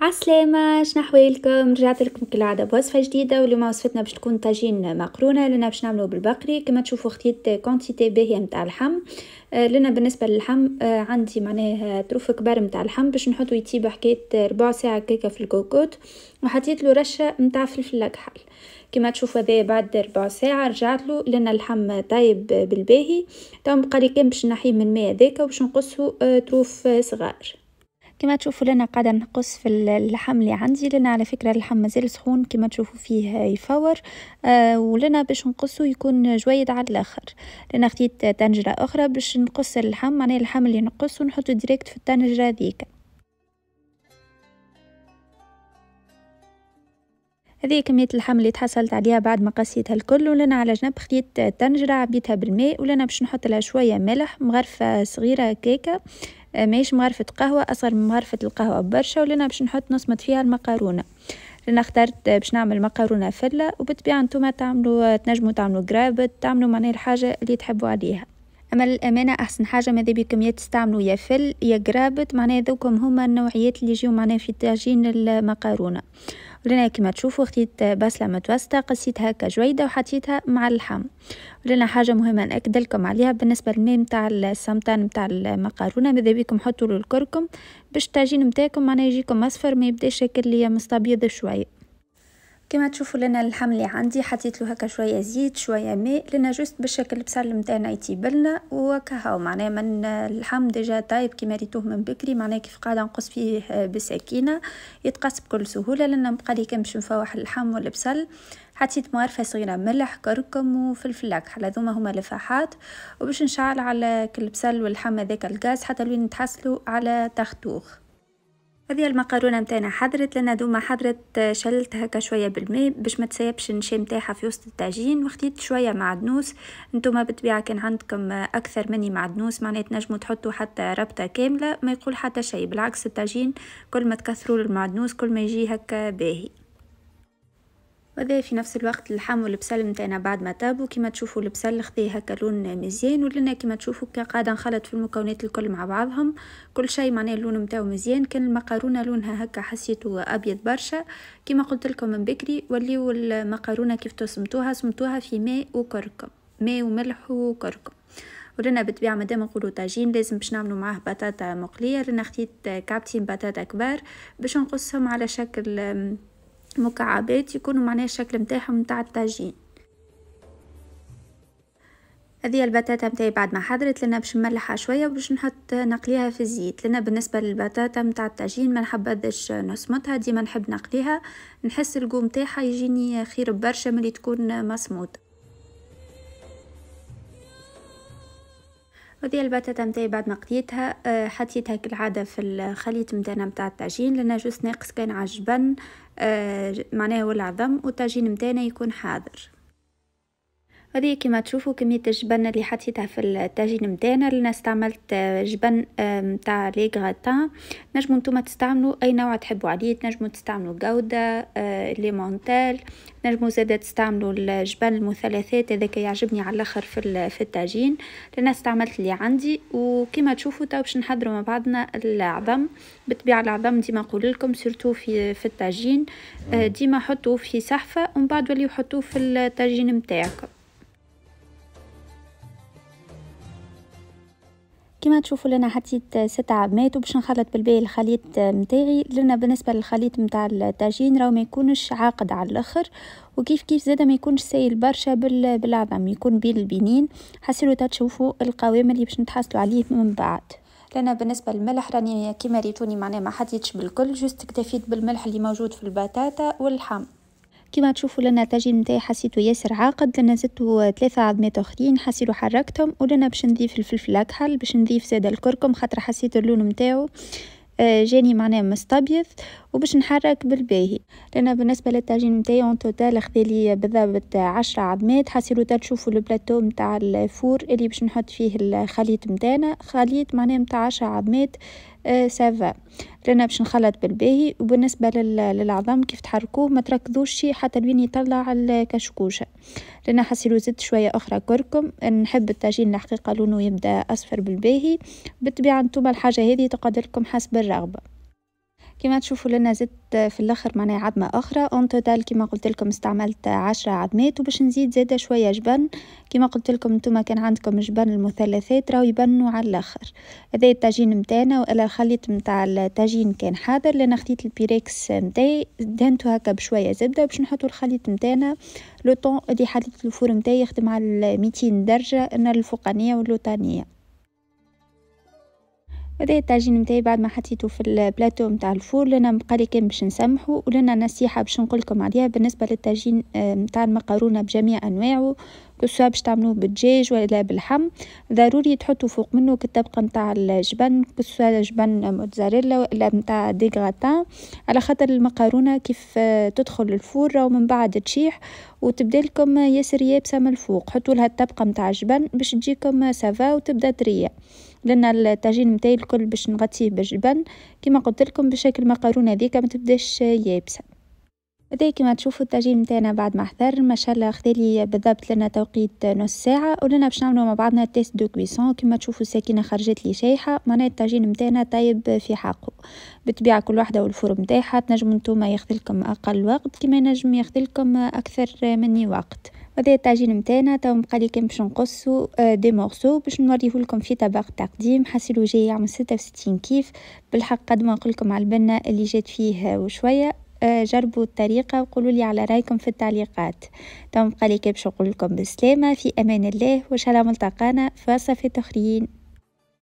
عسلامة شنو احوالكم رجعت لكم كالعاده بوصفه جديده واليوم وصفتنا باش تكون طاجين مقرونه لنا باش نعملو بالبقري كما تشوفوا خديت كونتيتي باهيه نتاع اللحم آه، لنا بالنسبه للحم آه، عندي معناها طروف كبار نتاع اللحم باش نحطو يطيب حكايه ربع ساعه كيكه في الكوكوت وحطيت له رشه نتاع فلفل اكحل كما تشوفوا هذا بعد ربع ساعه رجعت له لنا اللحم طايب بالباهي تو بقى لي كان باش نحيه من الماء هذاك وباش نقصه آه، طروف صغار كما تشوفوا لنا قاعدة نقص في اللحم اللي عندي لنا على فكرة اللحم مازال سخون كما تشوفوا فيه يفور آه ولنا باش نقصه يكون جويد على الاخر لنا خديت طنجرة اخرى باش نقص اللحم معناها اللحم اللي نقصه نحطه ديريكت في الطنجرة ذيك هذه كمية اللحم اللي تحصلت عليها بعد ما قصيتها الكل ولنا على جنب خديت طنجرة عبيتها بالماء ولنا باش نحط لها شوية ملح مغرفة صغيرة كيكة آه، ماهيش مغرفة قهوة أصغر من مغرفة القهوة برشا ولنا باش نحط نصمت فيها المقارونة انا اخترت باش نعمل مقارونة فله وبالطبيعه انتوما تعملوا تنجموا تعملوا قرابط تعملوا معناها الحاجه اللي تحبوا عليها اما للامانه احسن حاجه ماذا بكم يا تستعملوا يا فل يا جرابت معناها ذوكم هما النوعيات اللي يجيو معناها في تعجين المقارونه ولينا كما تشوفوا خديت بسله متوسطه قصيتها هكا وحطيتها مع اللحم ولينا حاجه مهمه ناكد لكم عليها بالنسبه للماء نتاع السمطان نتاع المقارونه ماذا بيكم حطوا له الكركم باش الطاجين نتاعكم معناها يجيكم اصفر ما يبداش شكل ليا مستبيض شويه كما تشوفوا لنا اللحم اللي عندي حطيت له هكا شويه زيت شويه ماء لنا جوست باش البصل نتاعنا يتيبلنا وكهو معناها من اللحم ديجا طايب كيما ريتوه من بكري معناها كيف قاعده نقص فيه بسكينه يتقص بكل سهوله لنا بقى لي كم نفوح اللحم والبصل حطيت معرفة صغيرة ملح كركم وفلفل أكحل هذوما هما لفاحات وباش نشعل على بصل واللحم هذاك الغاز حتى لين نتحصلوا على تختوخ هذه المقارونه نتاعنا حضرت لنا دوما حضرت آه، شلت هكا شويه بالماء باش ما تسيبش النشا نتاعها في وسط الطاجين وخديت شويه معدنوس نتوما بالطبيعه كان عندكم آه، اكثر مني معدنوس معناه تنجموا تحطوا حتى ربطه كامله ما يقول حتى شيء بالعكس الطاجين كل ما تكثروا المعدنوس كل ما يجي هكا باهي وهذا في نفس الوقت اللحم والبصل نتاعنا بعد ما طابو كما تشوفوا البسل خذي هكا لون مزيان ولنا كما تشوفوا قاعده نخلط في المكونات الكل مع بعضهم كل شيء معناه اللون نتاعو مزيان كان المقارونه لونها هكا حسيته ابيض برشا كما قلت لكم من بكري وليو المقارونه كيف تصمتوها سمتوها في ماء وكركم ماء وملح وكركم ولنا بالطبيعه مدام نقولوا طاجين لازم باش نعملوا معاه بطاطا مقليه لنا خديت كعبتين بطاطا كبار باش نقصهم على شكل مكعبات يكونوا معناها الشكل نتاعهم نتاع الطاجين هذه البطاطا نتاعي بعد ما حضرت لنا باش نملحها شويه وباش نحط نقليها في الزيت لنا بالنسبه للبطاطا نتاع الطاجين ما نحبش نصمتها ديما نحب نقليها نحس القوم نتاعها يجيني خير برشا ملي تكون مصموده هذه البطاطا نتاعي بعد ما قليتها آه، حطيتها كالعادة في الخليط متاعنا متاع الطاجين لأن جوست ناقص كان عجبن معناه معناها والعظم والطاجين متاعنا يكون حاضر هذه كما تشوفوا كميه الجبن اللي حطيتها في الطاجين نتاعنا اللي استعملت جبن تاع لي غراتان نجموا نتوما تستعملوا اي نوع تحبوا عليه تنجموا تستعملوا جوده آه، لي مونتال نجموا زاده تستعملوا الجبن المثلثات هذاك يعجبني على الاخر في في الطاجين لان استعملت اللي عندي وكما تشوفوا تو باش نحضروا مع بعضنا العظم بالطبيعه العظم ديما نقول لكم سورتو في في الطاجين آه، ديما حطوه في صحفه ومن بعد وليو حطوه في الطاجين نتاعكم كما تشوفوا لنا حطيت ست عبمات وباش نخلط بالباقي الخليط نتاعي لنا بالنسبه للخليط نتاع الطاجين راهو ما يكونش عاقد على الاخر وكيف كيف زاده ما يكونش سايل برشا بالعظم يكون بين البنين حاسلو تشوفوا القوام اللي باش نتحصلوا عليه من بعد لنا بالنسبه للملح راني كيما ريتوني معناه ما حطيتش بالكل جوست اكتفيت بالملح اللي موجود في البطاطا واللحم كيما تشوفوا لنا التاجين نتاعي حسيته ياسر عاقد لنا زدتو ثلاثه عظمات اخرين حسيتو حركتهم ولنا باش نضيف الفلفل الاكحل باش نضيف زاد الكركم خاطر حسيت اللون نتاعو آه، جاني معناه مستبيض وباش نحرك بالباهي لان بالنسبه للتاجين نتاعي اون توتال خذالي بالضبط عشرة عظمات حسيلو تشوفوا البلاتو نتاع الفور اللي باش نحط فيه الخليط نتاعنا خليط معناه نتاع عشرة عظمات آه، سافا رانا باش نخلط بالباهي وبالنسبه للعظام كيف تحركوه ما تركضوش شي حتى لين يطلع الكشكوشه رانا حسيلو زدت شويه اخرى كركم نحب الطاجين الحقيقه لونه يبدا اصفر بالباهي بالطبيعه نتوما الحاجه هذه تقدر لكم حسب الرغبه كما تشوفوا لنا زدت في الاخر معناها عظمه اخرى اون توتال كما قلت لكم استعملت عشرة عظمات وباش نزيد زاده شويه جبن كما قلت لكم نتوما كان عندكم جبن المثلثات راهو يبنوا على الاخر هذا الطاجين نتاعنا والا الخليط نتاع الطاجين كان حاضر لان خديت البيريكس نتاعي دهنته هكا بشويه زبده باش نحطوا الخليط نتاعنا لو طون دي حليت الفرن نتاعي يخدم على 200 درجه ان الفوقانيه واللوطانيه هذا الطاجين نتاعي بعد ما حطيته في البلاطو نتاع الفور لنا بقالي كان باش نسمحو ولنا نصيحه باش نقولكم عليها بالنسبه للطاجين آه، نتاع المقرونه بجميع انواعه كسوا باش تعملوه بالدجاج ولا باللحم ضروري تحطوا فوق منه كتبقى نتاع الجبن كسوا جبن موتزاريلا ولا نتاع ديغاتان على خاطر المقارونه كيف آه، تدخل الفرن ومن بعد تشيح وتبدا لكم ياسر يابسه من الفوق حطوا لها الطبقه نتاع الجبن باش تجيكم سافا وتبدا طريه لان الطاجين نتاعي الكل باش نغطيه بالجبن كما قلت لكم بشكل مقارونه هذيك ما تبداش يابسه هذا كما تشوفوا التاجيل نتاعنا بعد ما حضر ما شاء الله خذالي بالضبط لنا توقيت نص ساعه ولنا باش نعملوا مع بعضنا تيست دو كويسون كما تشوفوا السكينه خرجت لي شايحه معناها التاجيل نتاعنا طيب في حقه بالطبيعه كل واحده والفور نتاعها تنجموا نتوما ياخذلكم اقل وقت كما ينجم ياخذلكم اكثر مني وقت هذا الطاجين نتاعنا تو مقالي كان باش نقصو آه، دي مورسو باش نوريهولكم في طبق تقديم حاسيلو جاي يعمل 66 كيف بالحق قد ما نقولكم على البنه اللي جات فيه وشويه آه، جربوا الطريقة وقولوا لي على رأيكم في التعليقات تم قليك باش لكم بالسلامة في أمان الله وإن الله ملتقانا في وصفة أخرين